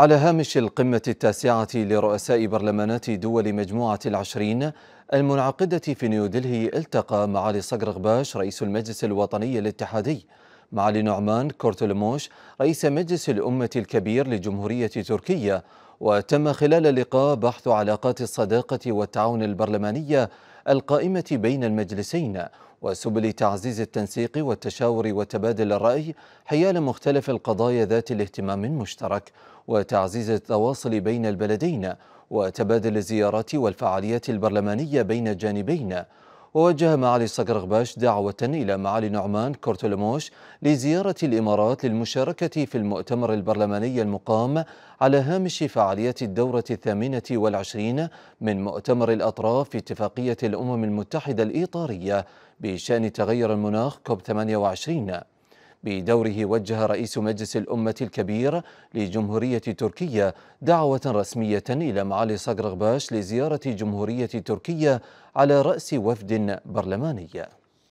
على هامش القمة التاسعة لرؤساء برلمانات دول مجموعة العشرين المنعقدة في نيودلهي التقى معالي صقر غباش رئيس المجلس الوطني الاتحادي معالي نعمان كورتلموش رئيس مجلس الأمة الكبير لجمهورية تركيا وتم خلال اللقاء بحث علاقات الصداقة والتعاون البرلمانية القائمة بين المجلسين وسبل تعزيز التنسيق والتشاور وتبادل الرأي حيال مختلف القضايا ذات الاهتمام المشترك وتعزيز التواصل بين البلدين وتبادل الزيارات والفعاليات البرلمانية بين الجانبين ووجه معالي الصقرغباش دعوة إلى معالي نعمان كورتولموش لزيارة الإمارات للمشاركة في المؤتمر البرلماني المقام على هامش فعالية الدورة الثامنة والعشرين من مؤتمر الأطراف في اتفاقية الأمم المتحدة الإطارية بشأن تغير المناخ كوب 28 بدوره وجه رئيس مجلس الأمة الكبير لجمهورية تركيا دعوة رسمية إلى معالي صقرغباش لزيارة جمهورية تركيا على رأس وفد برلماني